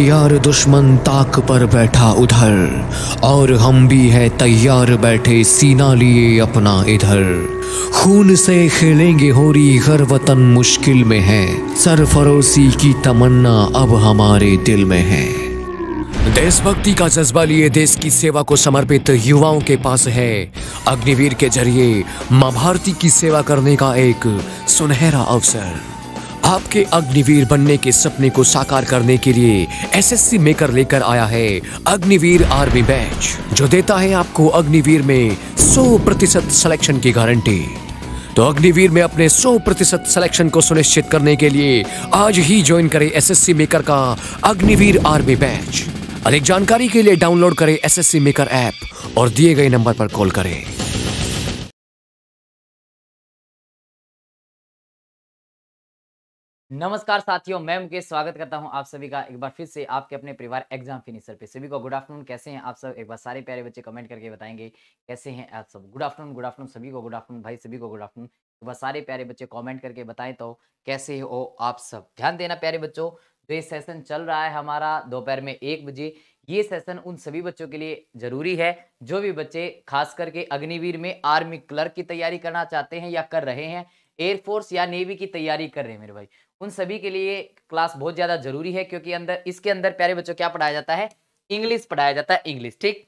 हथियार दुश्मन ताक पर बैठा उधर और हम भी है तैयार बैठे सीना लिए अपना इधर खून से खेलेंगे होरी घर वतन मुश्किल में है सरफरोसी की तमन्ना अब हमारे दिल में है देशभक्ति का जज्बा लिए देश की सेवा को समर्पित युवाओं के पास है अग्निवीर के जरिए मां भारती की सेवा करने का एक सुनहरा अवसर आपके अग्निवीर बनने के सपने को साकार करने के लिए एसएससी मेकर लेकर आया है अग्निवीर आर्मी बैच जो देता है आपको अग्निवीर में 100 प्रतिशत सिलेक्शन की गारंटी तो अग्निवीर में अपने 100 प्रतिशत सिलेक्शन को सुनिश्चित करने के लिए आज ही ज्वाइन करें एसएससी मेकर का अग्निवीर आर्मी बैच अधिक जानकारी के लिए डाउनलोड करें एसएससी मेकर ऐप और दिए गए नंबर पर कॉल करें नमस्कार साथियों मैं मुकेश स्वागत करता हूं आप सभी का एक बार फिर से आपके अपने परिवार एग्जाम फिनिशर पे सभी को गुड आफ्टरनून कैसे हैं आप सब एक बार सारे प्यारे बच्चे कमेंट करके बताएंगे कैसे हैं आप सब गुड आफ्टरनून गुड आफ्टरनून सभी को गुड आफ्टरनून भाई सभी को गुड आफ्टरनून एक बार सारे प्यारे बच्चे कॉमेंट करके बताएं तो कैसे हो आप सब ध्यान देना प्यारे बच्चों जो ये सेशन चल रहा है हमारा दोपहर में एक बजे ये सेशन उन सभी बच्चों के लिए जरूरी है जो भी बच्चे खास करके अग्निवीर में आर्मी क्लर्क की तैयारी करना चाहते हैं या कर रहे हैं एयरफोर्स या नेवी की तैयारी कर रहे हैं मेरे भाई उन सभी के लिए क्लास बहुत ज़्यादा जरूरी है क्योंकि अंदर इसके अंदर प्यारे बच्चों क्या पढ़ाया जाता है इंग्लिश पढ़ाया जाता है इंग्लिश ठीक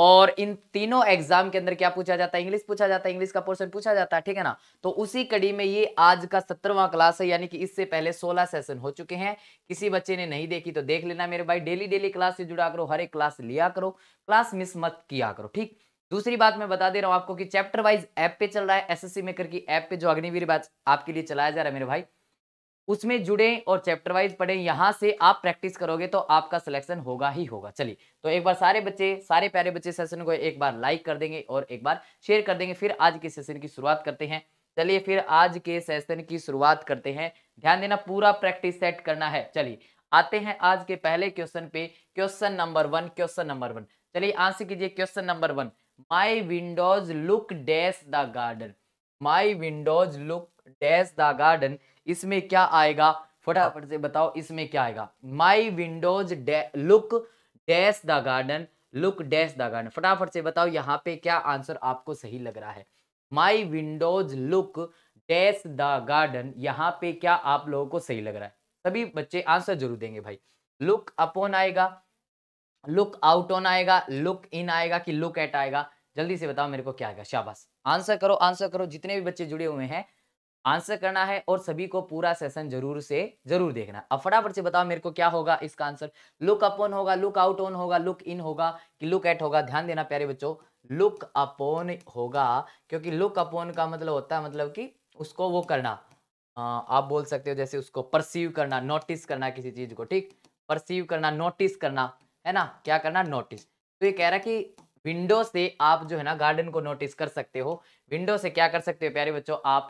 और इन तीनों एग्जाम के अंदर क्या पूछा जाता है इंग्लिश पूछा जाता है इंग्लिश का पोर्शन पूछा जाता है ठीक है ना तो उसी कड़ी में ये आज का सत्रहवा क्लास है यानी कि इससे पहले सोलह सेशन हो चुके हैं किसी बच्चे ने नहीं देखी तो देख लेना मेरे भाई डेली डेली क्लास से जुड़ा करो हर एक क्लास लिया करो क्लास मिस मत किया करो ठीक दूसरी बात मैं बता दे रहा हूँ आपको कि चैप्टर वाइज ऐप पे चल रहा है एस सी मेकर की ऐप पे जो अग्निवीर आपके लिए चलाया जा रहा है मेरे भाई उसमें जुड़े और चैप्टर वाइज पढ़े यहाँ से आप प्रैक्टिस करोगे तो आपका सिलेक्शन होगा ही होगा चलिए तो एक बार सारे बच्चे सारे प्यारे बच्चे सेशन को एक बार लाइक कर देंगे और एक बार शेयर कर देंगे फिर आज के सेशन की शुरुआत करते हैं चलिए फिर आज के सेशन की शुरुआत करते हैं ध्यान देना पूरा प्रैक्टिस सेट करना है चलिए आते हैं आज के पहले क्वेश्चन पे question number one question number one चलिए आंसर कीजिए question number one my windows look dash the garden my windows look dash the garden इसमें क्या आएगा फटाफट हाँ। से बताओ इसमें क्या आएगा my windows look dash the garden look dash the garden फटाफट से बताओ यहाँ पे क्या आंसर आपको सही लग रहा है my windows look dash the garden यहाँ पे क्या आप लोगों को सही लग रहा है सभी बच्चे आंसर जरूर देंगे भाई लुक ऑन आएगा लुक आउट ऑन आएगा लुक इन आएगा कि लुक एट आएगा जल्दी से बताओ मेरे को क्या आएगा शाबाश आंसर करो आंसर करो जितने भी बच्चे जुड़े हुए हैं आंसर करना है और सभी को पूरा सेशन जरूर से जरूर देखना अब फटाफट से बताओ मेरे को क्या होगा इसका आंसर लुक अपॉन होगा लुक आउट ऑन होगा लुक इन होगा कि लुक एट होगा ध्यान देना प्यारे बच्चों लुक अपॉन होगा क्योंकि लुक अपॉन का मतलब होता है मतलब कि उसको वो करना आ, आप बोल सकते हो जैसे उसको परसीव करना नोटिस करना किसी चीज को ठीक परसीव करना नोटिस करना है ना क्या करना नोटिस तो ये कह रहा कि विंडो से आप जो है ना गार्डन को नोटिस कर सकते हो विंडो से क्या कर सकते हो प्यारे बच्चों आप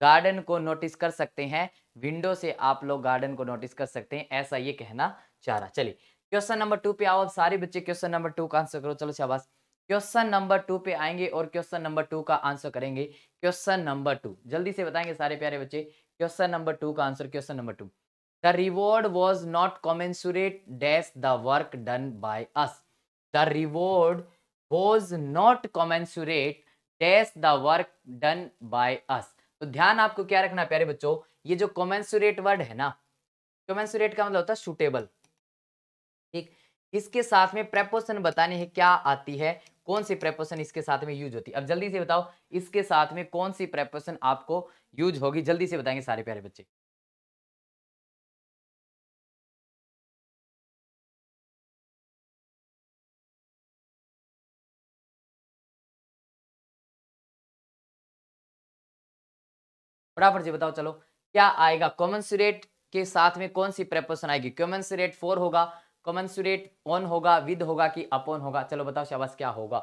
गार्डन को नोटिस कर सकते हैं विंडो से आप लोग गार्डन को नोटिस कर सकते हैं ऐसा ये कहना चाह रहा चलिए क्वेश्चन नंबर टू पे आओ सारे बच्चे क्वेश्चन नंबर टू का आंसर करो चलो शाबाश क्वेश्चन नंबर टू पे आएंगे और क्वेश्चन नंबर टू का आंसर करेंगे क्वेश्चन नंबर टू जल्दी से बताएंगे सारे प्यारे बच्चे क्वेश्चन नंबर टू का answer question number two the reward was not commensurate dash the work done by us the reward was not commensurate dash the work done by us तो ध्यान आपको क्या रखना प्यारे बच्चों ये जो कॉमेंसुरेट वर्ड है ना कॉमेंसुरेट का मतलब होता है सुटेबल ठीक इसके साथ में प्रेपोशन बताने है क्या आती है कौन सी प्रेपोशन इसके साथ में यूज होती है अब जल्दी से बताओ इसके साथ में कौन सी प्रेपोशन आपको यूज होगी जल्दी से बताएंगे सारे प्यारे बच्चे फटाफट से बताओ चलो क्या आएगा कॉमनसुरेट के साथ में कौन सी प्रेपोशन आएगी कॉमनसुरेट फोर होगा कॉमनसुरेट ऑन होगा विद होगा कि अपॉन होगा चलो बताओ शाबाश क्या होगा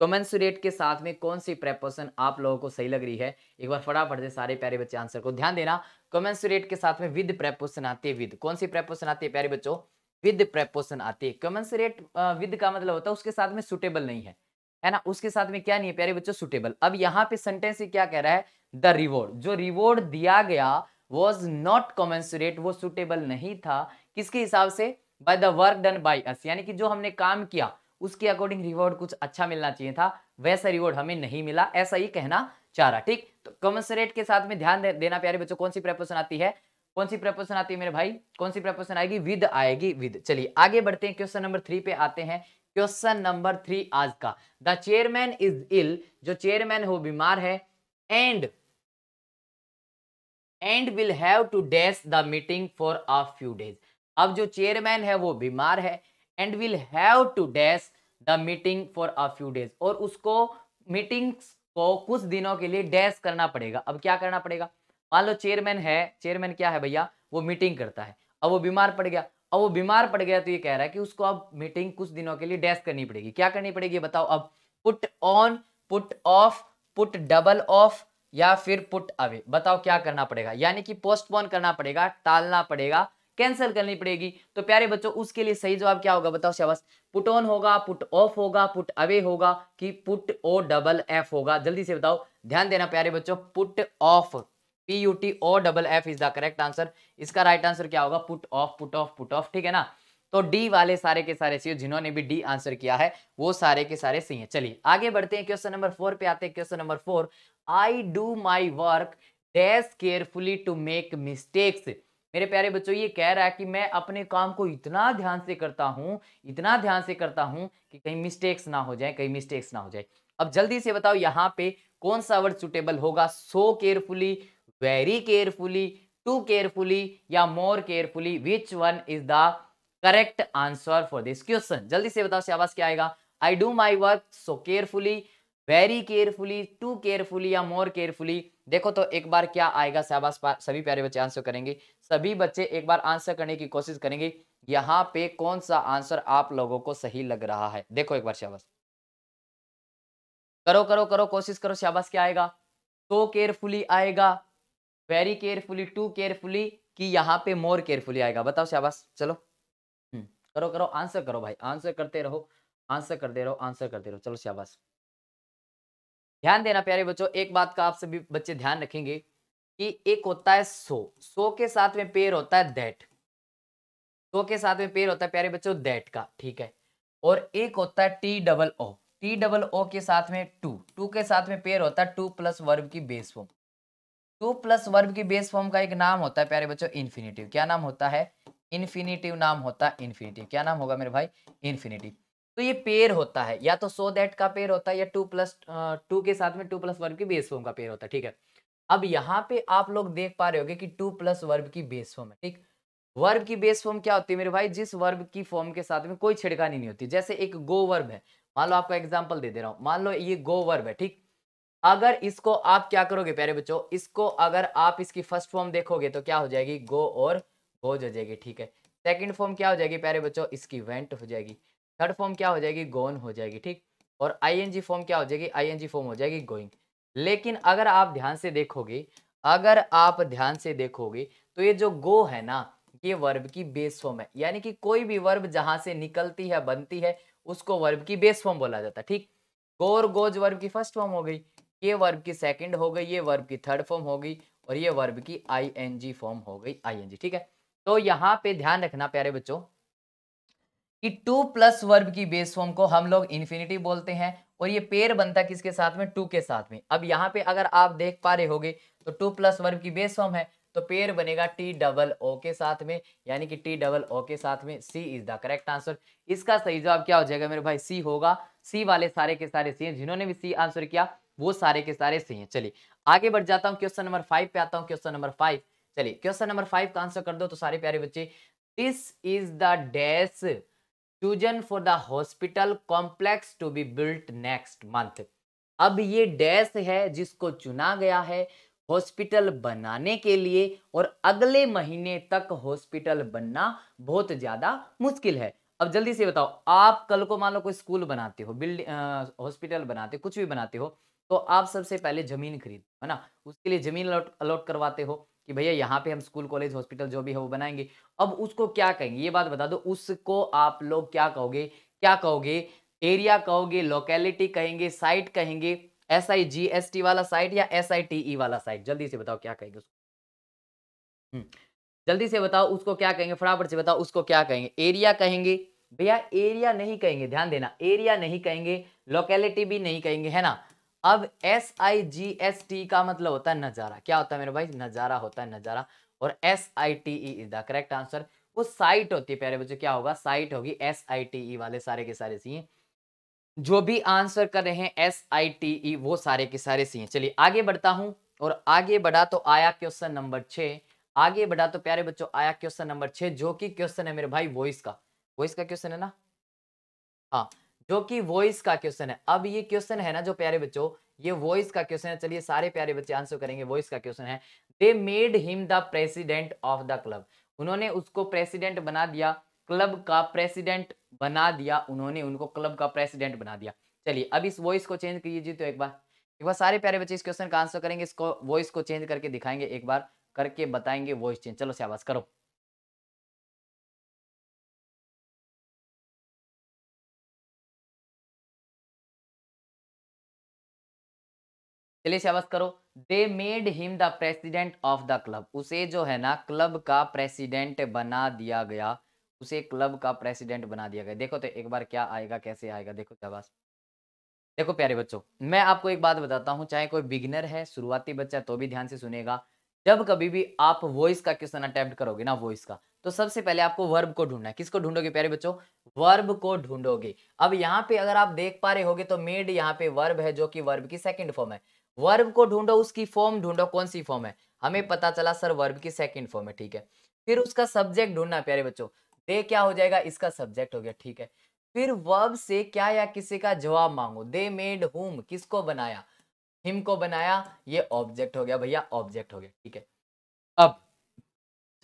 कॉमेंसुरेट के साथ में कौन सी प्रेपोशन आप लोगों को सही लग रही है एक बार फटाफट से सारे प्यारे बच्चे आंसर को ध्यान देना कॉमेंसुरेट के साथ में विद प्रेपोशन आती है विद कौन सी प्रेपोशन आती है प्यारे बच्चों विद प्रेपोशन आती है कॉमेंसुरेट विद का मतलब होता है उसके साथ में सुटेबल नहीं है है ना उसके साथ में क्या नहीं है प्यारे बच्चों सुटेबल अब यहाँ पे सेंटेंस क्या कह रहा है द रिवॉर्ड जो रिवॉर्ड दिया गया वॉज नॉट कॉमेंसुरेट वो सुटेबल नहीं था किसके हिसाब से by the work done by us यानी कि जो हमने काम किया उसके अकॉर्डिंग रिवॉर्ड कुछ अच्छा मिलना चाहिए था वैसा रिवॉर्ड हमें नहीं मिला ऐसा ही कहना चाह रहा ठीक तो कमेंसरेट के साथ में ध्यान दे, देना प्यारे बच्चों कौन सी प्रेपोजन आती है कौन सी प्रेपोजन आती है मेरे भाई कौन सी प्रेपोजन आएगी विद आएगी विद चलिए आगे बढ़ते हैं क्वेश्चन नंबर थ्री पे आते हैं क्वेश्चन नंबर थ्री आज का द चेयरमैन इज इल जो चेयरमैन है वो बीमार है and and will have to dash the meeting for a few days अब जो चेयरमैन है वो बीमार है and will have to dash the meeting for a few days और उसको मीटिंग्स को कुछ दिनों के लिए डैश करना पड़ेगा अब क्या करना पड़ेगा मान लो चेयरमैन है चेयरमैन क्या है भैया वो मीटिंग करता है अब वो बीमार पड़ गया अब वो बीमार पड़ गया तो ये कह रहा है कि उसको अब मीटिंग कुछ दिनों के लिए डैश करनी पड़ेगी क्या करनी पड़ेगी बताओ अब put on put off put double off या फिर पुट अवे बताओ क्या करना पड़ेगा यानी कि पोस्टपोन करना पड़ेगा टालना पड़ेगा कैंसिल करनी पड़ेगी तो प्यारे बच्चों उसके लिए सही जवाब क्या होगा बताओ शाबाश पुट ऑन होगा पुट ऑफ होगा पुट अवे होगा कि पुट ओ डबल एफ होगा जल्दी से बताओ ध्यान देना प्यारे बच्चों put off P U T O double F is the correct answer इसका राइट आंसर क्या होगा put off put off put off ठीक है ना तो डी वाले सारे के सारे सी जिन्होंने भी डी आंसर किया है वो सारे के सारे सी है चलिए आगे बढ़ते हैं क्वेश्चन नंबर फोर पे आते हैं question number four I do my work dash carefully to make mistakes मेरे प्यारे बच्चों ये कह रहा है कि मैं अपने काम को इतना ध्यान से करता हूँ इतना ध्यान से करता हूँ कि कहीं मिस्टेक्स ना हो जाए कहीं मिस्टेक्स ना हो जाए अब जल्दी से बताओ यहाँ पे कौन सा वर्ड सुटेबल होगा so carefully very carefully too carefully या more carefully which one is the correct answer for this question जल्दी से बताओ शाबाश क्या आएगा I do my work so carefully very carefully too carefully या मोर केयरफुली देखो तो एक बार क्या आएगा शाबाश सभी प्यारे बच्चे आंसर करेंगे सभी बच्चे एक बार आंसर करने की कोशिश करेंगे यहाँ पे कौन सा आंसर आप लोगों को सही लग रहा है देखो एक बार शाबाश करो करो करो कोशिश करो शाबाश क्या आएगा तो केयरफुली आएगा वेरी केयरफुली टू केयरफुली कि यहाँ पे मोर केयरफुली आएगा बताओ शाबाश चलो हम्म, करो करो आंसर करो भाई आंसर करते रहो आंसर करते रहो आंसर करते रहो चलो शाबाश ध्यान देना प्यारे बच्चों एक बात का आप सभी बच्चे ध्यान रखेंगे कि एक होता है सो सो के साथ में पेयर होता है दैट सो के साथ में पेयर होता है प्यारे बच्चों दैट का ठीक है और एक होता है T double O T double O के साथ में टू टू के साथ में पेयर होता है टू प्लस वर्ब की base form to plus verb की बेस फॉर्म का एक नाम होता है प्यारे बच्चों इन्फिनेटिव क्या नाम होता है इन्फिनेटिव नाम होता है इन्फिनेटिव क्या नाम होगा मेरे भाई इन्फिनेटिव तो ये पेयर होता है या तो सो so दैट का पेयर होता है या टू प्लस टू के साथ में टू प्लस वर्ब की बेस फॉर्म का पेयर होता है ठीक है अब यहाँ पे आप लोग देख पा रहे होगे कि टू प्लस वर्ब की बेस फॉर्म है ठीक वर्ब की बेस फॉर्म क्या होती है मेरे भाई जिस वर्ब की फॉर्म के साथ में कोई छिड़कानी नहीं होती जैसे एक गो वर्ब है मान लो आपका एग्जाम्पल दे दे रहा हूँ मान लो ये गो वर्ब है ठीक अगर इसको आप क्या करोगे प्यारे बच्चों इसको अगर आप इसकी फर्स्ट फॉर्म देखोगे तो क्या हो जाएगी गो और गोज हो जाएगी ठीक है सेकंड फॉर्म क्या हो जाएगी प्यारे बच्चों इसकी वेंट हो जाएगी थर्ड फॉर्म क्या हो जाएगी गोन हो जाएगी ठीक और आईएनजी फॉर्म क्या हो जाएगी आईएनजी फॉर्म हो जाएगी गोइंग लेकिन अगर आप ध्यान से देखोगे अगर आप ध्यान से देखोगे तो ये जो गो है ना ये वर्ब की बेस फॉर्म है यानी कि कोई भी वर्ब जहां से निकलती है बनती है उसको वर्ब की बेस फॉर्म बोला जाता है ठीक गो और गोज वर्ब की फर्स्ट फॉर्म हो गई ये वर्ब की सेकंड हो गई ये वर्ब की थर्ड फॉर्म हो गई और ये वर्ब की आईएनजी फॉर्म हो गई आईएनजी ठीक है तो यहाँ पे ध्यान रखना प्यारे बच्चों कि टू प्लस वर्ब की बेस फॉर्म को हम लोग इन्फिनिटी बोलते हैं और ये पेर बनता किसके साथ में टू के साथ में अब यहाँ पे अगर आप देख पा रहे होगे तो टू प्लस वर्ब की बेस फॉर्म है तो पेर बनेगा टी डबल ओ के साथ में यानी कि टी डबल ओ के साथ में C is the correct answer इसका सही जवाब क्या हो जाएगा मेरे भाई सी होगा सी वाले सारे के सारे सी जिन्होंने भी सी आंसर किया वो सारे के सारे सही हैं चलिए आगे बढ़ जाता हूँ क्वेश्चन नंबर फाइव पे आता हूँ क्वेश्चन नंबर फाइव चलिए क्वेश्चन नंबर फाइव का आंसर कर दो तो सारे प्यारे बच्चे this is the dash chosen for the hospital complex to be built next month अब ये डैश है जिसको चुना गया है हॉस्पिटल बनाने के लिए और अगले महीने तक हॉस्पिटल बनना बहुत ज़्यादा मुश्किल है अब जल्दी से बताओ आप कल को मान लो कोई स्कूल बनाते हो बिल्डिंग हॉस्पिटल बनाते हो कुछ भी बनाते हो तो आप सबसे पहले ज़मीन खरीद है ना उसके लिए ज़मीन अलॉट अलॉट करवाते हो कि भैया यहाँ पे हम स्कूल कॉलेज हॉस्पिटल जो भी है वो बनाएंगे अब उसको क्या कहेंगे ये बात बता दो उसको आप लोग क्या कहोगे क्या कहोगे एरिया कहोगे लोकेलिटी कहेंगे साइट कहेंगे S I G S T वाला साइट या एस आई टी ई वाला साइट जल्दी से बताओ क्या कहेंगे उसको हम्म, जल्दी से बताओ उसको क्या कहेंगे फटाफट से बताओ उसको क्या कहेंगे एरिया कहेंगे भैया एरिया नहीं कहेंगे ध्यान देना एरिया नहीं कहेंगे लोकेलिटी भी नहीं कहेंगे है ना अब S I G S T का मतलब होता है नज़ारा क्या होता है मेरे भाई नज़ारा होता है नज़ारा और S I T E is the correct answer वो साइट होती है प्यारे बच्चों क्या होगा साइट होगी एस आई टी ई वाले सारे के सारे सी जो भी आंसर कर रहे हैं एस आई टी ई वो सारे के सारे सी चलिए आगे बढ़ता हूं और आगे बढ़ा तो आया क्वेश्चन नंबर छ आगे बढ़ा तो प्यारे बच्चों आया क्वेश्चन नंबर छ जो कि क्वेश्चन है मेरे भाई वॉइस का वॉइस का क्वेश्चन है ना हाँ जो कि वॉइस का क्वेश्चन है अब ये क्वेश्चन है ना जो प्यारे बच्चों ये वॉइस का क्वेश्चन है चलिए सारे प्यारे बच्चे आंसर करेंगे वॉइस का क्वेश्चन है they made him the president of the club उन्होंने उसको प्रेसिडेंट बना दिया क्लब का प्रेसिडेंट बना दिया उन्होंने उनको क्लब का प्रेसिडेंट बना दिया चलिए अब इस वॉइस को चेंज कीजिए तो एक बार एक बार सारे प्यारे बच्चे इस क्वेश्चन का आंसर करेंगे इसको वॉइस को चेंज करके दिखाएंगे एक बार करके बताएंगे वॉइस चेंज चलो शाबाश करो चलिए शाबाश करो they made him the president of the club उसे जो है ना क्लब का प्रेसिडेंट बना दिया गया उसे क्लब का प्रेसिडेंट बना दिया गया देखो तो एक बार क्या आएगा कैसे आएगा देखो शाबाश देखो प्यारे बच्चों मैं आपको एक बात बताता हूँ चाहे कोई बिगिनर है शुरुआती बच्चा तो भी ध्यान से सुनेगा जब कभी भी आप वॉइस का क्वेश्चन अटेम्प्ट करोगे ना वॉइस का तो सबसे पहले आपको वर्ब को ढूंढना है किसको ढूंढोगे प्यारे बच्चों वर्ब को ढूंढोगे अब यहाँ पे अगर आप देख पा रहे होगे तो मेड यहाँ पे वर्ब है जो कि वर्ब की सेकंड फॉर्म है वर्ब को ढूंढो उसकी फॉर्म ढूंढो कौन सी फॉर्म है हमें पता चला सर वर्ब की सेकंड फॉर्म है ठीक है फिर उसका सब्जेक्ट ढूंढना प्यारे बच्चों दे क्या हो जाएगा इसका सब्जेक्ट हो गया ठीक है फिर वर्ब से क्या या किसी का जवाब मांगो दे मेड हुम किसको बनाया हिम को बनाया ये ऑब्जेक्ट हो गया भैया ऑब्जेक्ट हो गया ठीक है अब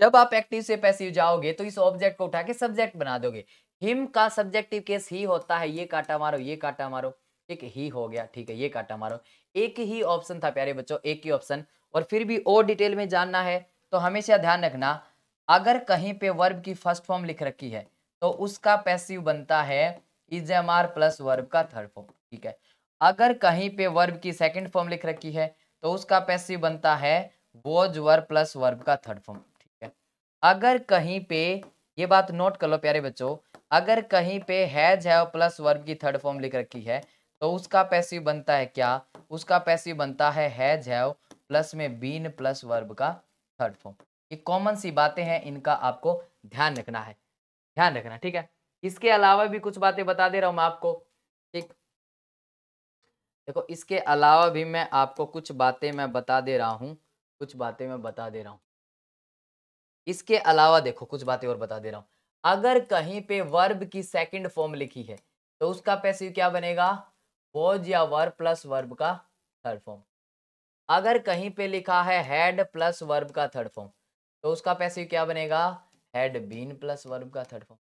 जब आप एक्टिव से पैसिव जाओगे तो इस ऑब्जेक्ट को उठा के सब्जेक्ट बना दोगे हिम का सब्जेक्टिव केस ही होता है ये काटा मारो ये काटा मारो एक ही हो गया ठीक है ये काटा मारो एक ही ऑप्शन था प्यारे बच्चों एक ही ऑप्शन और फिर भी और डिटेल में जानना है तो हमेशा ध्यान रखना अगर कहीं पे वर्ब की फर्स्ट फॉर्म लिख रखी है तो उसका पैसिव बनता है is am are plus verb का थर्ड फॉर्म ठीक है अगर कहीं पे वर्ब की सेकंड फॉर्म लिख रखी है तो उसका पैसिव बनता है वॉज वर्ब प्लस वर्ब का थर्ड फॉर्म ठीक है अगर कहीं पे ये बात नोट कर लो प्यारे बच्चों अगर कहीं पे हैज हैव प्लस वर्ब की थर्ड फॉर्म लिख रखी है तो उसका पैसिव बनता है क्या उसका पैसिव बनता है हैज हैव प्लस में बीन प्लस वर्ब का थर्ड फॉर्म ये कॉमन सी बातें हैं इनका आपको ध्यान रखना है ध्यान रखना ठीक है इसके अलावा भी कुछ बातें बता दे रहा मैं आपको ठीक देखो इसके अलावा भी मैं आपको कुछ बातें मैं बता दे रहा हूं कुछ बातें मैं बता दे रहा हूं इसके अलावा देखो कुछ बातें और बता दे रहा हूं अगर कहीं पे वर्ब की सेकंड फॉर्म लिखी है तो उसका पैसिव क्या बनेगा वॉज या वर्ब प्लस वर्ब का थर्ड फॉर्म अगर कहीं पे लिखा है हैड प्लस वर्ब का थर्ड फॉर्म तो उसका पैसिव क्या बनेगा हैड बीन प्लस वर्ब का थर्ड फॉर्म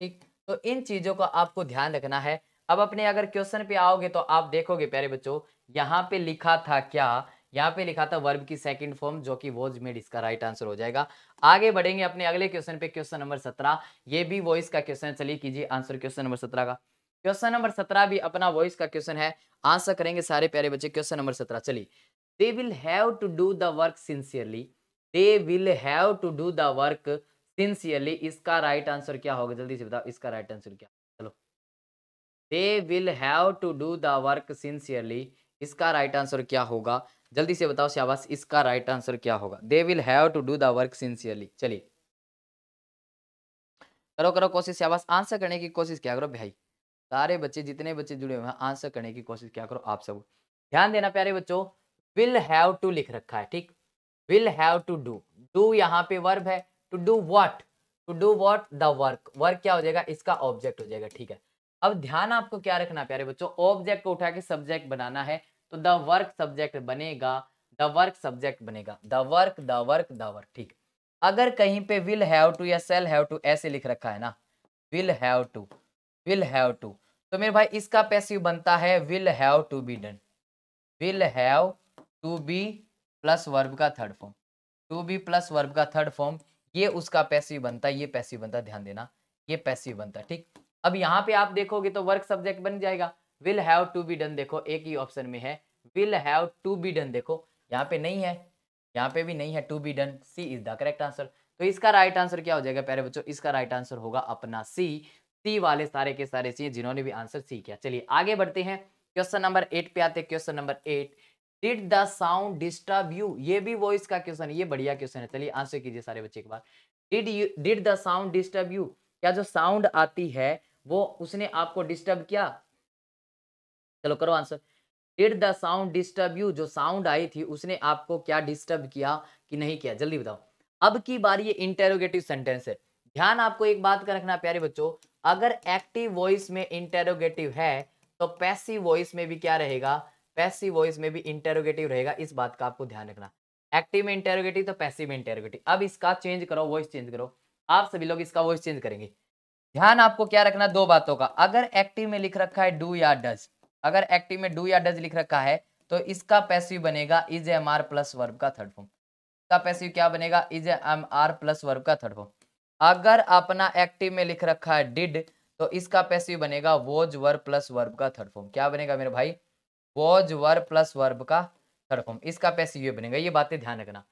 ठीक तो इन चीज़ों का आपको ध्यान रखना है अब अपने अगर क्वेश्चन पे आओगे तो आप देखोगे प्यारे बच्चों यहाँ पे लिखा था क्या यहाँ पे लिखा था वर्ब की सेकंड फॉर्म जो कि वॉज मेड इसका राइट आंसर हो जाएगा आगे बढ़ेंगे अपने अगले क्वेश्चन पे क्वेश्चन नंबर सत्रह ये भी वॉइस का क्वेश्चन चलिए कीजिए आंसर क्वेश्चन नंबर सत्रह का क्वेश्चन नंबर सत्रह भी अपना वॉइस का क्वेश्चन है आंसर करेंगे सारे प्यारे बच्चे क्वेश्चन नंबर सत्रह चलिए they will have to do the work sincerely they will have to do the work sincerely इसका राइट right आंसर क्या होगा जल्दी से बताओ इसका राइट right आंसर क्या चलो they will have to do the work sincerely इसका राइट right आंसर क्या होगा जल्दी से बताओ शाबाश इसका राइट right आंसर क्या होगा they will have to do the work sincerely चलिए करो करो कोशिश शाबाश आंसर करने की कोशिश क्या करो भाई सारे बच्चे जितने बच्चे जुड़े हुए हैं आंसर करने की कोशिश क्या करो आप सब ध्यान देना प्यारे बच्चों विल हैव टू लिख रखा है ठीक will have to do do यहाँ पे वर्ब है to do what to do what the work work क्या हो जाएगा इसका ऑब्जेक्ट हो जाएगा ठीक है अब ध्यान आपको क्या रखना प्यारे बच्चों ऑब्जेक्ट को उठा के सब्जेक्ट बनाना है तो द वर्क सब्जेक्ट बनेगा द वर्क सब्जेक्ट बनेगा the work the work the work ठीक अगर कहीं पे विल हैव टू या सेल हैव टू ऐसे लिख रखा है ना will have to will have to तो मेरे भाई इसका पैसिव बनता है will have to be done will have to be plus verb का third form to be plus verb का थर्ड फॉर्म ये उसका पैसिव बनता है ये पैसिव बनता है ध्यान देना ये पैसिव बनता है ठीक अब यहाँ पे आप देखोगे तो वर्क सब्जेक्ट बन जाएगा will have to be done देखो एक ही ऑप्शन में है will have to be done देखो यहाँ पे नहीं है यहाँ पे भी नहीं है to be done C is the correct answer तो इसका राइट right आंसर क्या हो जाएगा प्यारे बच्चों इसका राइट right आंसर होगा अपना सी सी वाले सारे के सारे सी जिन्होंने भी आंसर सी किया चलिए आगे बढ़ते हैं क्वेश्चन नंबर एट पे आते question number eight did the sound disturb you ये भी वॉइस का क्वेश्चन है ये बढ़िया क्वेश्चन है चलिए आंसर कीजिए सारे बच्चे के बाद did you did the sound disturb you क्या जो साउंड आती है वो उसने आपको डिस्टर्ब किया चलो करो answer did the sound disturb you जो साउंड आई थी उसने आपको क्या डिस्टर्ब किया कि नहीं किया जल्दी बताओ अब की बार ये इंटेरोगेटिव सेंटेंस है ध्यान आपको एक बात का रखना प्यारे बच्चों अगर एक्टिव वॉइस में इंटेरोगेटिव है तो पैसि वॉइस में भी क्या रहेगा पैसी वॉइस में भी इंटेरोगेटिव रहेगा इस बात का आपको ध्यान रखना एक्टिव में इंटेरोगेटिव तो पैसिव में इंटेरोगेटिव अब इसका चेंज करो वॉइस चेंज करो आप सभी लोग इसका वॉइस चेंज करेंगे ध्यान आपको क्या रखना दो बातों का अगर एक्टिव में लिख रखा है डू या डज अगर एक्टिव में डू या डज लिख रखा है तो इसका पैसिव बनेगा is am are plus verb का थर्ड फॉर्म इसका पैसिव क्या बनेगा is am are plus verb का थर्ड फॉर्म अगर अपना एक्टिव में लिख रखा है डिड तो इसका पैसिव बनेगा वोज वर्ब प्लस वर्ब का थर्ड फॉर्म क्या बनेगा मेरे भाई वोज वर्ब प्लस वर्ब का थर्ड फॉर्म इसका पैसिव ये बनेगा ये बातें ध्यान रखना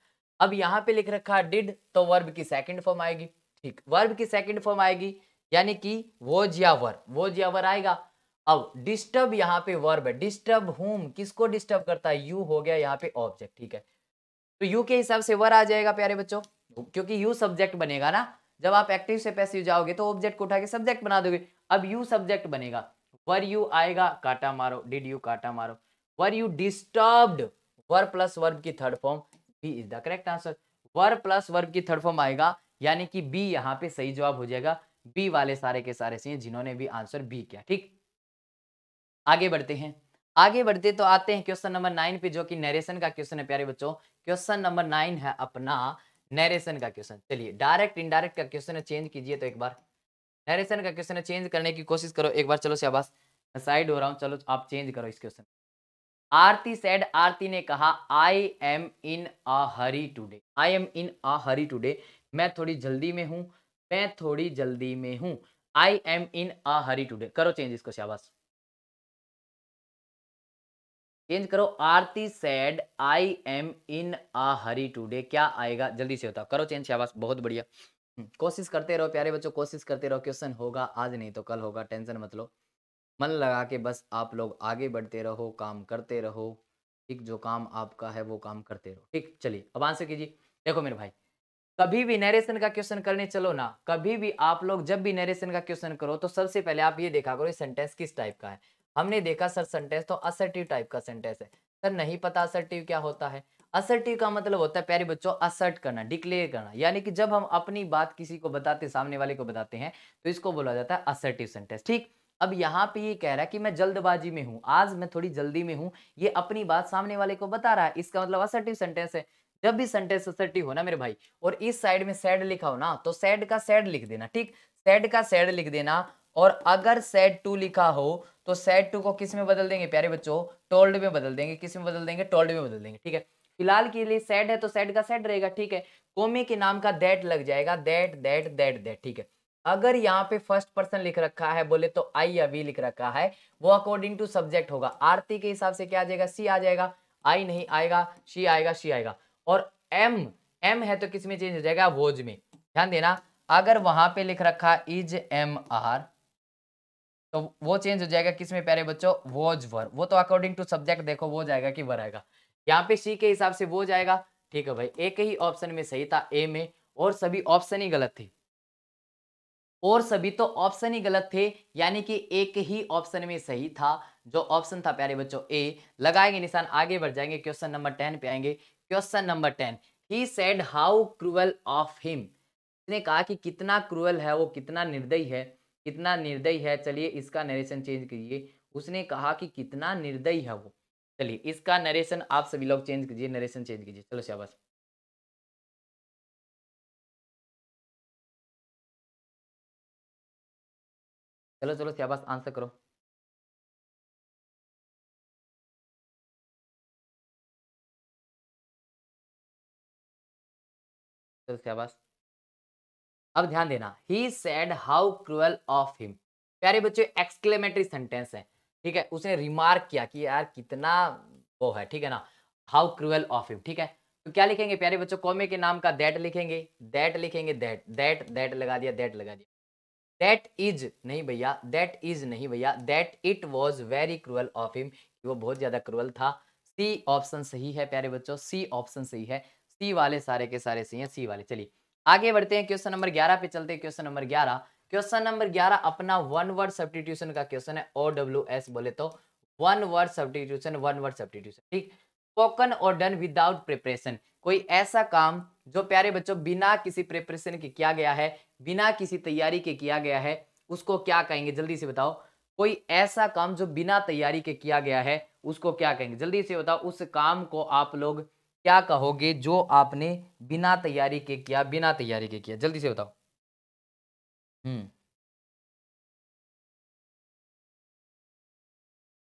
अब यहाँ पे लिख रखा है डिड तो वर्ब की सेकंड फॉर्म आएगी ठीक वर्ब की सेकंड फॉर्म आएगी यानी कि वोज या वो वोज या आएगा अब डिस्टर्ब यहाँ पे वर्ब है डिस्टर्ब होम किसको डिस्टर्ब करता है यू हो गया यहाँ पे ऑब्जेक्ट ठीक है तो यू के हिसाब से वर आ जाएगा प्यारे बच्चों क्योंकि यू सब्जेक्ट बनेगा ना जब आप एक्टिव से पैसिव जाओगे तो ऑब्जेक्ट को उठा के सब्जेक्ट बना दोगे अब यू सब्जेक्ट बनेगा वर यू आएगा काटा मारो डिड यू काटा मारो were you disturbed were plus verb की third form B is the correct answer were plus verb की थर्ड फॉर्म आएगा यानी कि बी यहाँ पे सही जवाब हो जाएगा बी वाले सारे के सारे सही जिन्होंने भी आंसर बी किया ठीक आगे बढ़ते हैं आगे बढ़ते तो आते हैं क्वेश्चन नंबर नाइन पे जो कि नरेशन का क्वेश्चन है प्यारे बच्चों क्वेश्चन नंबर नाइन है अपना नरेशन का क्वेश्चन चलिए डायरेक्ट इनडायरेक्ट का क्वेश्चन चेंज कीजिए तो एक बार नरेशन का क्वेश्चन चेंज करने की कोशिश करो एक बार चलो शाबाश मैं साइड हो रहा हूँ चलो आप चेंज करो इस क्वेश्चन आरती सेड आरती ने कहा I am in a hurry today I am in a hurry today मैं थोड़ी जल्दी में हूँ मैं थोड़ी जल्दी में हूँ I am in a hurry today करो चेंज इसको शाबाश चेंज करो Aarti said I am in a hurry today क्या आएगा जल्दी से होता करो चेंज शाबाश बहुत बढ़िया हम्म, कोशिश करते रहो प्यारे बच्चों कोशिश करते रहो क्वेश्चन होगा आज नहीं तो कल होगा टेंशन मत लो मन लगा के बस आप लोग आगे बढ़ते रहो काम करते रहो ठीक जो काम आपका है वो काम करते रहो ठीक चलिए अब आंसर कीजिए देखो मेरे भाई कभी भी नरेशन का क्वेश्चन करने चलो ना कभी भी आप लोग जब भी नरेशन का क्वेश्चन करो तो सबसे पहले आप ये देखा करो ये सेंटेंस किस टाइप का है हमने देखा सर सेंटेंस तो असर्टिव टाइप का सेंटेंस है सर नहीं पता असर्टिव क्या होता है असर्टिव का मतलब होता है प्यारे बच्चों असर्ट करना डिक्लेयर करना यानी कि जब हम अपनी बात किसी को बताते सामने वाले को बताते हैं तो इसको बोला जाता है असर्टिव सेंटेंस ठीक अब यहाँ पे ये कह रहा है कि मैं जल्दबाजी में हूँ आज मैं थोड़ी जल्दी में हूँ ये अपनी बात सामने वाले को बता रहा है इसका मतलब असर्टिव सेंटेंस है जब भी सेंटेंस असर्टिव हो ना मेरे भाई और इस साइड में सैड लिखा हो ना तो सैड का सैड लिख देना ठीक सैड का सैड लिख देना और अगर सेट टू लिखा हो तो सेट टू को किस में बदल देंगे प्यारे बच्चों टोल्ड में बदल देंगे किस में बदल देंगे टोल्ड में बदल देंगे ठीक है फिलहाल के लिए सेट है तो सेट का सेट रहेगा ठीक है कोमे के नाम का दैट लग जाएगा दैट दैट दैट दैट ठीक है अगर यहाँ पे फर्स्ट पर्सन लिख रखा है बोले तो आई या वी लिख रखा है वो अकॉर्डिंग टू सब्जेक्ट होगा आरती के हिसाब से क्या आ जाएगा सी आ जाएगा आई नहीं आएगा शी आएगा शी आएगा और एम एम है तो किस में चेंज हो जाएगा वोज में ध्यान देना अगर वहां पे लिख रखा इज एम आर तो वो चेंज हो जाएगा किस में प्यारे बच्चों वोज वर वो तो अकॉर्डिंग टू सब्जेक्ट देखो वो जाएगा कि वर आएगा यहाँ पे सी के हिसाब से वो जाएगा ठीक है भाई एक ही ऑप्शन में सही था ए में और सभी ऑप्शन ही गलत थे और सभी तो ऑप्शन ही गलत थे यानी कि एक ही ऑप्शन में सही था जो ऑप्शन था प्यारे बच्चों ए लगाएंगे निशान आगे बढ़ जाएंगे क्वेश्चन नंबर टेन पे आएंगे question number ten he said how cruel of him इसने कहा कि कितना क्रूअल है वो कितना निर्दयी है कितना निर्दयी है चलिए इसका नरेशन चेंज करिए उसने कहा कि कितना निर्दयी है वो चलिए इसका नरेशन आप सभी लोग चेंज कीजिए नरेशन चेंज कीजिए चलो शाबाश चलो चलो शाबाश आंसर करो चलो शाबाश अब ध्यान देना he said how cruel of him प्यारे बच्चों एक्सक्लेमेटरी सेंटेंस है ठीक है उसने रिमार्क किया कि यार कितना वो है ठीक है ना हाउ क्रूअल ऑफ हिम ठीक है तो क्या लिखेंगे प्यारे बच्चों कॉमे के नाम का दैट लिखेंगे दैट लिखेंगे दैट दैट दैट लगा दिया दैट लगा दिया दैट इज नहीं भैया दैट इज नहीं भैया that it was very cruel of him वो बहुत ज्यादा क्रूअल था सी ऑप्शन सही है प्यारे बच्चों सी ऑप्शन सही है सी वाले सारे के सारे सही है सी वाले चलिए आगे बढ़ते हैं क्वेश्चन नंबर ग्यारह पे चलते हैं क्वेश्चन नंबर ग्यारह क्वेश्चन नंबर ग्यारह अपना वन वर्ड सब्सटीट्यूशन का क्वेश्चन है ओ डब्ल्यू एस बोले तो one word substitution one word substitution ठीक स्पोकन और डन विदाउट प्रिपरेशन कोई ऐसा काम जो प्यारे बच्चों बिना किसी प्रिपरेशन के किया गया है बिना किसी तैयारी के किया गया है उसको क्या कहेंगे जल्दी से बताओ कोई ऐसा काम जो बिना तैयारी के किया गया है उसको क्या कहेंगे जल्दी से बताओ उस काम को आप लोग क्या कहोगे जो आपने बिना तैयारी के किया बिना तैयारी के किया जल्दी से बताओ हम्म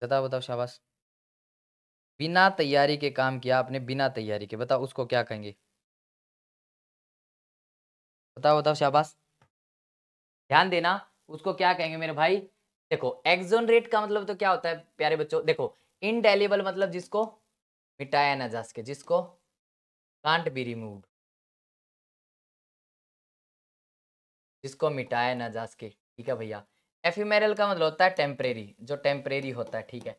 बताओ बताओ शाबाश बिना तैयारी के काम किया आपने बिना तैयारी के बताओ उसको क्या कहेंगे बताओ बताओ शाबाश ध्यान देना उसको क्या कहेंगे मेरे भाई देखो रेट का मतलब तो क्या होता है प्यारे बच्चों देखो इनडेलेबल मतलब जिसको मिटाया ना जा सके जिसको कांट बी रिमूव जिसको मिटाया ना जा सके ठीक है भैया एफिमेरल का मतलब होता है टेम्परेरी जो टेम्परेरी होता है ठीक है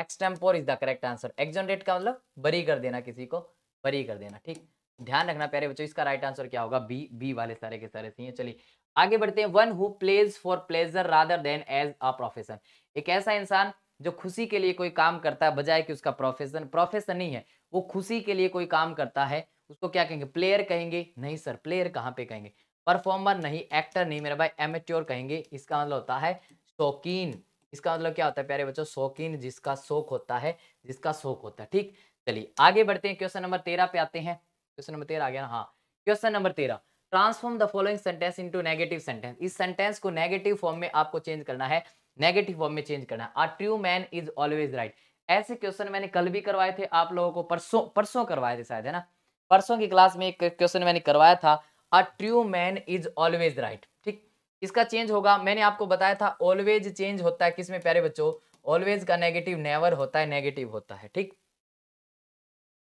extempore is the correct answer exonerate का मतलब बरी कर देना किसी को बरी कर देना ठीक ध्यान रखना प्यारे बच्चों इसका राइट आंसर क्या होगा बी बी वाले सारे के सारे सही है चलिए आगे बढ़ते हैं one who plays for pleasure rather than as a profession एक ऐसा इंसान जो खुशी के लिए कोई काम करता है बजाय कि उसका प्रोफेशन प्रोफेशन नहीं है वो खुशी के लिए कोई काम करता है उसको क्या कहेंगे प्लेयर कहेंगे नहीं सर प्लेयर कहाँ पे कहेंगे परफॉर्मर नहीं एक्टर नहीं मेरा भाई एमेट्योर कहेंगे इसका मतलब होता है शौकीन इसका मतलब क्या होता है प्यारे बच्चों शौकीन जिसका शौक होता है जिसका शौक होता है ठीक चलिए आगे बढ़ते हैं क्वेश्चन नंबर तेरह पे आते हैं क्वेश्चन नंबर तेरह आ गया ना हाँ क्वेश्चन नंबर तेरह transform the following sentence into negative sentence इस सेंटेंस को नेगेटिव फॉर्म में आपको चेंज करना है नेगेटिव फॉर्म में चेंज करना है a true man is always right ऐसे क्वेश्चन मैंने कल भी करवाए थे आप लोगों को परसों परसों करवाए थे शायद है ना परसों की क्लास में एक क्वेश्चन मैंने करवाया था a true man is always right ठीक इसका चेंज होगा मैंने आपको बताया था ऑलवेज चेंज होता है किसमें प्यारे बच्चों ऑलवेज का नेगेटिव नेवर होता है नेगेटिव होता है ठीक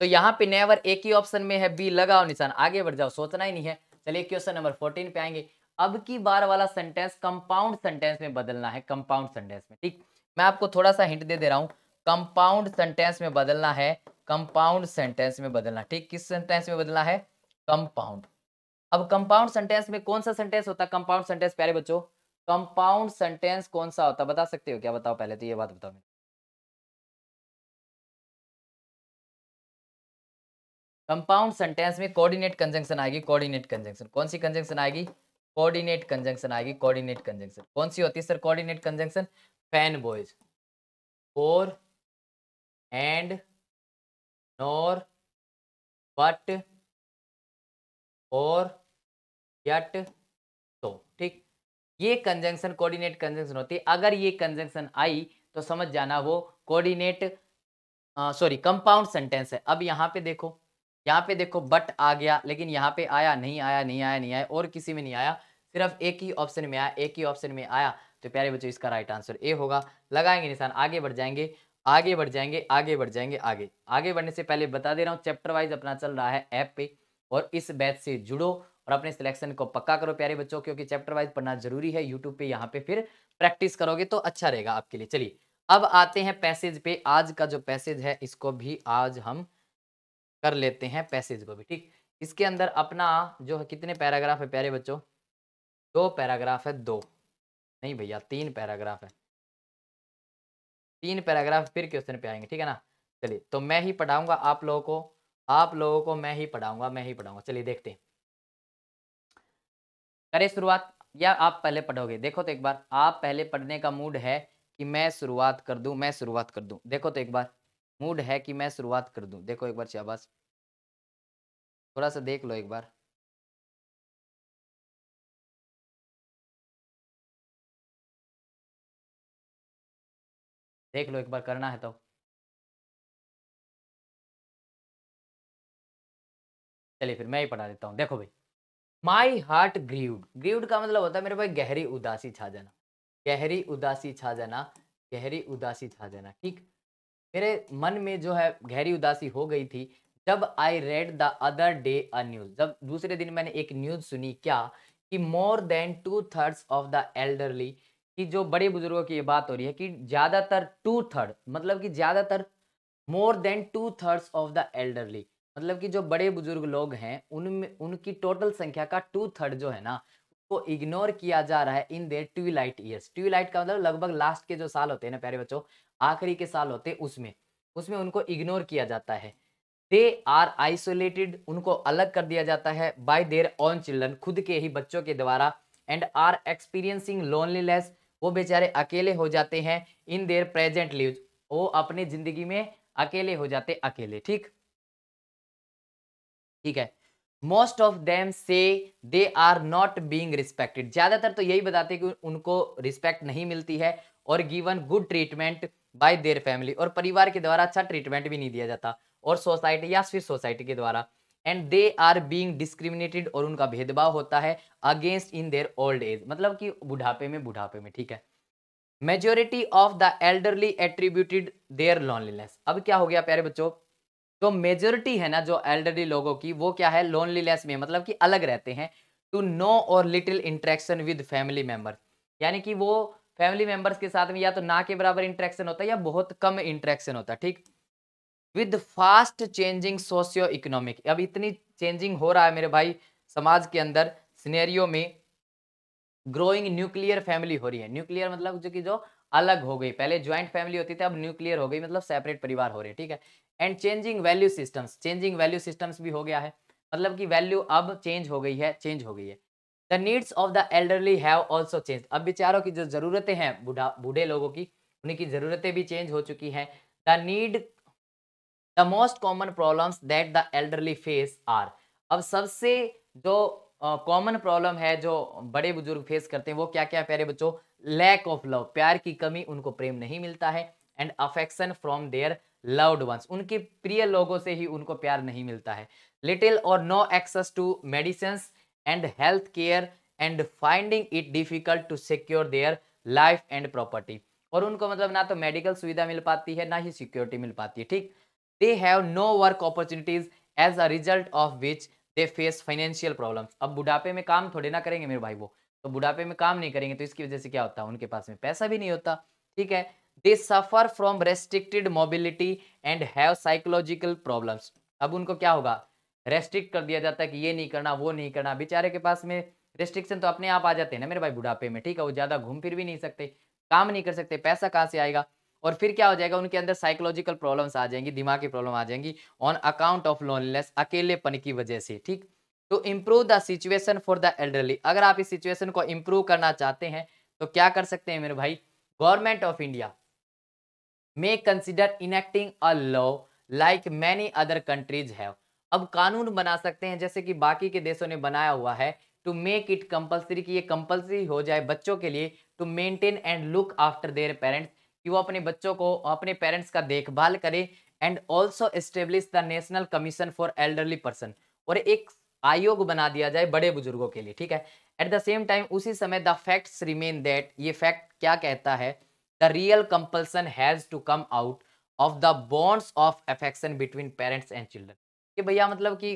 तो यहाँ पे नेवर एक ही ऑप्शन में है बी लगाओ निशान आगे बढ़ जाओ सोचना ही नहीं है चलिए क्वेश्चन नंबर फोर्टीन पे आएंगे अब की बार वाला सेंटेंस कंपाउंड सेंटेंस में बदलना है कंपाउंड सेंटेंस में ठीक मैं आपको थोड़ा सा हिंट दे दे रहा हूँ कंपाउंड सेंटेंस में बदलना है कंपाउंड सेंटेंस में बदलना ठीक किस सेंटेंस में बदलना है कंपाउंड अब कंपाउंड सेंटेंस में कौन सा सेंटेंस होता है कंपाउंड सेंटेंस प्यारे बच्चों कंपाउंड सेंटेंस कौन सा होता बता सकते हो क्या बताओ पहले तो ये बात बताओ कंपाउंड सेंटेंस में कोऑर्डिनेट कंजंक्शन आएगी कोऑर्डिनेट कंजंक्शन कौन सी कंजंक्शन आएगी कोऑर्डिनेट कंजंक्शन आएगी कोऑर्डिनेट कंजंक्शन कौन सी होती है sir coordinate conjunction FANBOYS और and nor but or yet तो ठीक ये कंजंक्शन कोऑर्डिनेट कंजंक्शन होती है अगर ये कंजंक्शन आई तो समझ जाना वो कोऑर्डिनेट सॉरी कंपाउंड सेंटेंस है अब यहाँ पे देखो यहाँ पे देखो बट आ गया लेकिन यहाँ पे आया नहीं आया नहीं आया नहीं आया और किसी में नहीं आया सिर्फ एक ही ऑप्शन में आया एक ही ऑप्शन में आया तो प्यारे बच्चों इसका राइट आंसर ए होगा लगाएंगे निशान आगे बढ़ जाएंगे आगे बढ़ जाएंगे आगे बढ़ जाएंगे आगे आगे बढ़ने से पहले बता दे रहा हूँ चैप्टर वाइज अपना चल रहा है ऐप पे और इस बैच से जुड़ो और अपने सिलेक्शन को पक्का करो प्यारे बच्चों क्योंकि चैप्टर वाइज पढ़ना जरूरी है यूट्यूब पे यहाँ पे फिर प्रैक्टिस करोगे तो अच्छा रहेगा आपके लिए चलिए अब आते हैं पैसेज पे आज का जो पैसेज है इसको भी आज हम कर लेते हैं पैसेज को भी ठीक इसके अंदर अपना जो है कितने पैराग्राफ है प्यारे बच्चों दो पैराग्राफ है दो नहीं भैया तीन पैराग्राफ है तीन पैराग्राफ फिर क्वेश्चन पे आएंगे ठीक है ना चलिए तो मैं ही पढ़ाऊंगा आप लोगों को आप लोगों को मैं ही पढ़ाऊंगा मैं ही पढ़ाऊंगा चलिए देखते हैं करें शुरुआत या आप पहले पढ़ोगे देखो तो एक बार आप पहले पढ़ने का मूड है कि मैं शुरुआत कर दूं मैं शुरुआत कर दूं देखो तो एक बार मूड है कि मैं शुरुआत कर दूं देखो एक बार शाबाश थोड़ा सा देख लो एक बार देख लो एक बार करना है तो चलिए फिर मैं ही पढ़ा देता हूँ देखो भाई माई हार्ट ग्रीव्ड ग्रीव्ड का मतलब होता है मेरे भाई गहरी उदासी छा जाना गहरी उदासी छा जाना गहरी उदासी छा जाना ठीक मेरे मन में जो है गहरी उदासी हो गई थी जब I read the other day a news जब दूसरे दिन मैंने एक न्यूज़ सुनी क्या कि more than two thirds of the elderly कि जो बड़े बुजुर्गों की ये बात हो रही है कि ज़्यादातर टू थर्ड मतलब कि ज़्यादातर more than two thirds of the elderly मतलब कि जो बड़े बुजुर्ग लोग हैं उनमें उनकी टोटल संख्या का टू थर्ड जो है ना उसको इग्नोर किया जा रहा है इन देर ट्यूलाइट ईयर्स ट्यूलाइट का मतलब लगभग लास्ट के जो साल होते हैं ना प्यारे बच्चों आखिरी के साल होते उसमें उसमें उनको इग्नोर किया जाता है दे आर आइसोलेटेड उनको अलग कर दिया जाता है बाय देयर ऑन चिल्ड्रन खुद के ही बच्चों के द्वारा एंड आर एक्सपीरियंसिंग लोनलीनेस वो बेचारे अकेले हो जाते हैं इन देयर प्रेजेंट लिव वो अपनी जिंदगी में अकेले हो जाते अकेले ठीक ठीक है मोस्ट ऑफ देम से they are not being respected ज्यादातर तो यही बताते कि उनको रिस्पेक्ट नहीं मिलती है और given good treatment by their family और परिवार के द्वारा अच्छा ट्रीटमेंट भी नहीं दिया जाता और सोसाइटी या फिर सोसाइटी के द्वारा and they are being discriminated और उनका भेदभाव होता है against in their old age मतलब कि बुढ़ापे में बुढ़ापे में ठीक है majority of the elderly attributed their loneliness अब क्या हो गया प्यारे बच्चों तो मेजोरिटी है ना जो एल्डरली लोगों की वो क्या है लोनलीनेस में मतलब कि अलग रहते हैं to no or little interaction with family member यानी कि वो फैमिली मेंबर्स के साथ में या तो ना के बराबर इंट्रैक्शन होता है या बहुत कम इंट्रैक्शन होता है ठीक with fast changing socio economic अब इतनी चेंजिंग हो रहा है मेरे भाई समाज के अंदर सिनेरियो में ग्रोइंग न्यूक्लियर फैमिली हो रही है न्यूक्लियर मतलब जो कि जो अलग हो गई पहले ज्वाइंट फैमिली होती थी अब न्यूक्लियर हो गई मतलब सेपरेट परिवार हो रहे ठीक है and changing value systems changing value systems भी हो गया है मतलब कि वैल्यू अब चेंज हो गई है चेंज हो गई है the needs of the elderly have also change अब बेचारों की जो ज़रूरतें हैं बूढ़ा बूढ़े लोगों की उनकी ज़रूरतें भी चेंज हो चुकी हैं the need the most common problems that the elderly face are अब सबसे जो कॉमन uh, प्रॉब्लम है जो बड़े बुजुर्ग फेस करते हैं वो क्या क्या प्यारे बच्चों लैक ऑफ लव प्यार की कमी उनको प्रेम नहीं मिलता है and affection from their loved ones उनके प्रिय लोगों से ही उनको प्यार नहीं मिलता है little or no access to medicine and health care and finding it difficult to secure their life and property और उनको मतलब ना तो मेडिकल सुविधा मिल पाती है ना ही सिक्योरिटी मिल पाती है ठीक they have no work opportunities as a result of which they face financial problems अब बुढ़ापे में काम थोड़े ना करेंगे मेरे भाई वो तो बुढ़ापे में काम नहीं करेंगे तो इसकी वजह से क्या होता है उनके पास में पैसा भी नहीं होता ठीक है they suffer from restricted mobility and have psychological problems अब उनको क्या होगा रेस्ट्रिक्ट कर दिया जाता है कि ये नहीं करना वो नहीं करना बेचारे के पास में रेस्ट्रिक्शन तो अपने आप आ जाते हैं ना मेरे भाई बुढ़ापे में ठीक है वो ज़्यादा घूम फिर भी नहीं सकते काम नहीं कर सकते पैसा कहाँ से आएगा और फिर क्या हो जाएगा उनके अंदर साइकोलॉजिकल प्रॉब्लम्स आ जाएंगी दिमाग की प्रॉब्लम आ जाएंगी ऑन अकाउंट ऑफ लोनलेस अकेलेपन की वजह से ठीक तो improve the situation for the elderly अगर आप इस सिचुएशन को इम्प्रूव करना चाहते हैं तो क्या कर सकते हैं मेरे भाई government of India may consider enacting a law like many other countries have अब कानून बना सकते हैं जैसे कि बाकी के देशों ने बनाया हुआ है टू मेक इट कंपल्सरी कि ये कंपल्सरी हो जाए बच्चों के लिए to maintain and look after their parents कि वो अपने बच्चों को अपने पेरेंट्स का देखभाल करें and also establish the national commission for elderly person और एक आयोग बना दिया जाए बड़े बुजुर्गों के लिए ठीक है एट द सेम टाइम उसी समय द फैक्ट्स रिमेन दैट ये फैक्ट क्या कहता है the real compulsion has to come out of the bonds of affection between parents and children कि भैया मतलब कि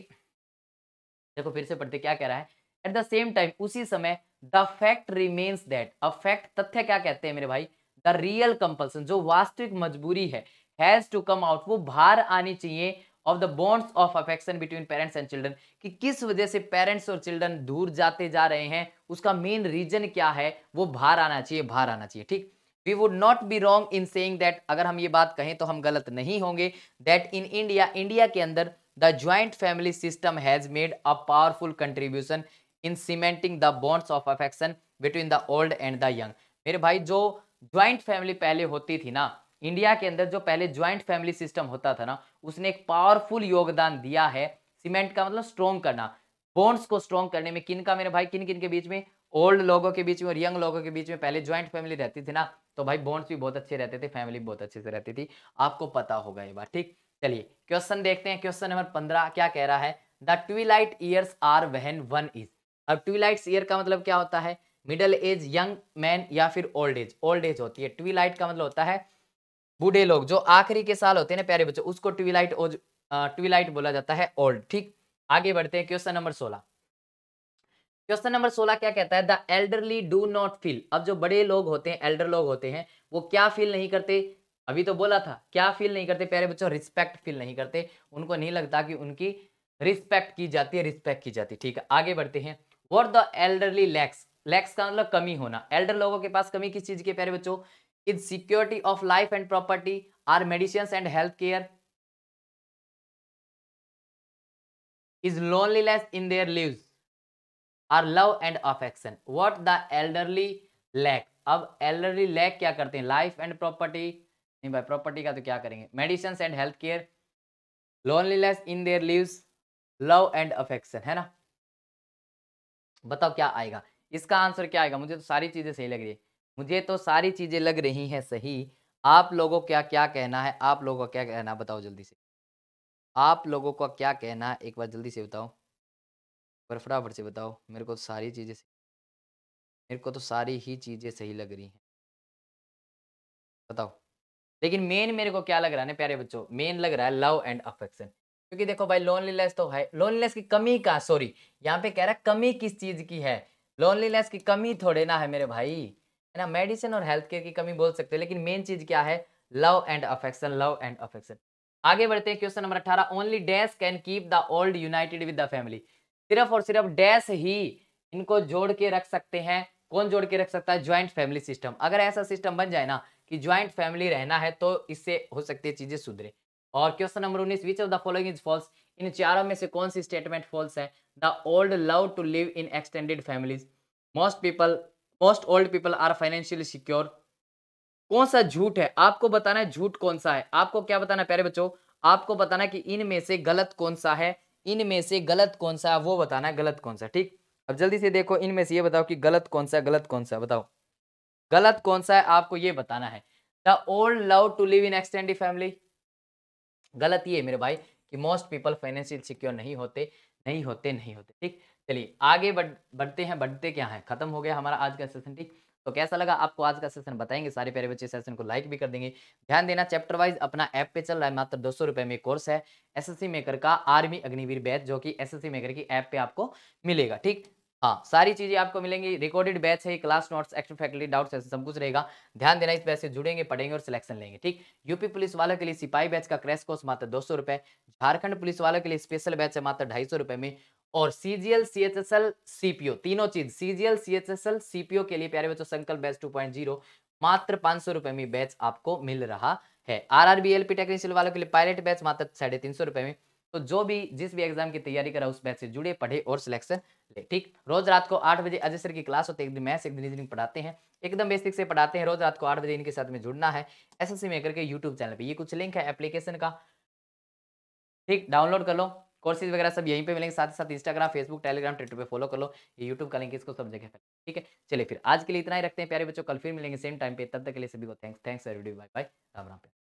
देखो फिर से पढ़ते क्या कह रहा है एट द सेम टाइम उसी समय the fact remains that a fact तथ्य क्या कहते हैं मेरे भाई द रियल कंपल्सन जो वास्तविक मजबूरी है हैज टू कम आउट वो बाहर आनी चाहिए of the bonds of affection between parents and children कि किस वजह से पेरेंट्स और चिल्ड्रन दूर जाते जा रहे हैं उसका मेन रीजन क्या है वो बाहर आना चाहिए बाहर आना चाहिए ठीक we would not be wrong in saying that अगर हम ये बात कहें तो हम गलत नहीं होंगे दैट इन इंडिया इंडिया के अंदर the joint family system has made a powerful contribution in cementing the bonds of affection between the old and the young मेरे भाई जो ज्वाइंट फैमिली पहले होती थी ना इंडिया के अंदर जो पहले ज्वाइंट फैमिली सिस्टम होता था ना उसने एक पावरफुल योगदान दिया है सीमेंट का मतलब स्ट्रोंग करना बॉन्ड्स को स्ट्रोंग करने में किन का मेरे भाई किन किन के बीच में ओल्ड लोगों के बीच में और यंग लोगों के बीच में पहले ज्वाइंट फैमिली रहती थी ना तो भाई बॉन्ड्स भी बहुत अच्छे रहते थे फैमिली बहुत अच्छे से रहती थी आपको पता होगा ये बात ठीक चलिए क्वेश्चन देखते हैं क्वेश्चन नंबर पंद्रह क्या कह रहा है the twilight years are when one is अब ट्वीलाइट ईयर का मतलब क्या होता है मिडल एज यंग मैन या फिर ओल्ड एज ओल्ड एज होती है ट्वीलाइट का मतलब होता है बूढ़े लोग जो आखिरी के साल होते हैं ना प्यारे बच्चों उसको ट्वीलाइट ट्वीलाइट बोला जाता है ओल्ड ठीक आगे बढ़ते हैं क्वेश्चन नंबर सोलह क्वेश्चन नंबर सोलह क्या कहता है the elderly do not feel अब जो बड़े लोग होते हैं एल्डर लोग होते हैं वो क्या फील नहीं करते अभी तो बोला था क्या फील नहीं करते प्यारे बच्चों रिस्पेक्ट फील नहीं करते उनको नहीं लगता कि उनकी रिस्पेक्ट की जाती है रिस्पेक्ट की जाती है ठीक है आगे बढ़ते हैं what the elderly lacks lacks का मतलब कमी होना एल्डर लोगों के पास कमी किस चीज़ की प्यारे बच्चों insecurity of life and property or medicine and health care is loneliness in their live or love and affection what the elderly lack अब एल्डरली लैक क्या करते हैं लाइफ एंड प्रॉपर्टी नहीं भाई प्रॉपर्टी का तो क्या करेंगे medicine and health care loneliness in their lives love and affection है ना बताओ क्या आएगा इसका आंसर क्या आएगा मुझे तो सारी चीज़ें सही लग रही है मुझे तो सारी चीज़ें लग रही हैं सही आप लोगों क्या क्या कहना है आप लोगों का क्या कहना बताओ जल्दी से आप लोगों का क्या कहना है एक बार जल्दी से बताओ पर फटाफट से बताओ मेरे को तो सारी चीज़ें मेरे को तो सारी ही चीज़ें सही लग रही हैं बताओ लेकिन मेन मेरे को क्या लग रहा है ना प्यारे बच्चों मेन लग रहा है लव एंड अफेक्शन क्योंकि देखो भाई लोनलीनेस तो है लोनलीनेस की कमी का सॉरी यहाँ पे कह रहा है कमी किस चीज़ की है लोनलीनेस की कमी थोड़े ना है मेरे भाई है ना मेडिसिन और हेल्थ केयर की कमी बोल सकते हो लेकिन मेन चीज़ क्या है love and affection love and affection आगे बढ़ते हैं क्वेश्चन नंबर अठारह only dash can keep the old united with the family सिर्फ और सिर्फ डैश ही इनको जोड़ के रख सकते हैं कौन जोड़ के रख सकता है ज्वाइंट फैमिली सिस्टम अगर ऐसा सिस्टम बन जाए ना कि ज्वाइंट फैमिली रहना है तो इससे हो सकती है चीजें सुधरे और क्वेश्चन नंबर उन्नीस which of the following is false इन चारों में से कौन सी स्टेटमेंट फॉल्स है the old love to live in extended families most people most old people are financially secure कौन सा झूठ है आपको बताना है झूठ कौन सा है आपको क्या बताना है प्यारे बच्चों आपको बताना कि इनमें से गलत कौन सा है इनमें से गलत कौन सा है वो बताना है गलत कौन सा ठीक अब जल्दी से देखो इनमें से ये बताओ कि गलत कौन सा गलत कौन सा बताओ गलत कौन सा है आपको ये बताना है the old love to live in extended family गलत ये मेरे भाई कि मोस्ट पीपल फाइनेंशियल सिक्योर नहीं होते नहीं होते नहीं होते ठीक चलिए आगे बढ़ बढ़ते हैं बढ़ते क्या है खत्म हो गया हमारा आज का सेशन ठीक तो कैसा लगा आपको आज का सेशन बताएंगे सारे प्यारे बच्चे सेशन को लाइक भी कर देंगे ध्यान देना चैप्टर वाइज अपना ऐप पे चल रहा है मात्र दो सौ में कोर्स है एसएससी मेकर का आर्मी अग्निवीर बैच जो कि एसएससी मेकर की ऐप पे आपको मिलेगा ठीक हाँ सारी चीज़ें आपको मिलेंगी रिकॉर्डेड बैच है class notes action faculty doubt सब कुछ रहेगा ध्यान देना इस बैच से जुड़ेंगे पढ़ेंगे और सिलेक्शन लेंगे ठीक यूपी पुलिस वालों के लिए सिपाही बैच का क्रैश कोर्स मात्र दो सौ रुपए झारखंड पुलिस वालों के लिए स्पेशल बैच है मात्र ढाई सौ रुपए में और CGL C H L CPO तीनों चीज CGL C H S L CPO के लिए प्यारे बच्चों संकल्प बैच टू पॉइंट जीरो मात्र पांच सौ रुपए में बैच आपको मिल रहा है आरआरबी एलपी टेक्निशियल वालों के लिए पायलट बैच मात्र साढ़े तीन सौ रुपए में तो जो भी जिस भी एग्जाम की तैयारी करा उस बैच से जुड़े पढ़े और सिलेक्शन ले ठीक रोज रात को आठ बजे अजय सर की क्लास होती है एक दिन मैथ्स एक दिन रीजनिंग पढ़ाते हैं एकदम बेसिक से पढ़ाते हैं रोज रात को आठ बजे इनके साथ में जुड़ना है एस एस मेकर के यूट्यूब चैनल पर ये कुछ लिंक है एप्लीकेशन का ठीक डाउनलोड कर लो कोर्सेज वगैरह सब यहीं पे मिलेंगे साथ ही साथ इंस्टाग्राम फेसबुक टेलीग्राम ट्विटर पे फॉलो कर लो ये यूट्यूब का लिंक इसको सब जगह पर ठीक है चलिए फिर आज के लिए इतना ही रखते हैं प्यारे बच्चों कल फिर मिलेंगे सेम टाइम पे तब तक के लिए सभी को thanks thanks bye bye Ram Ram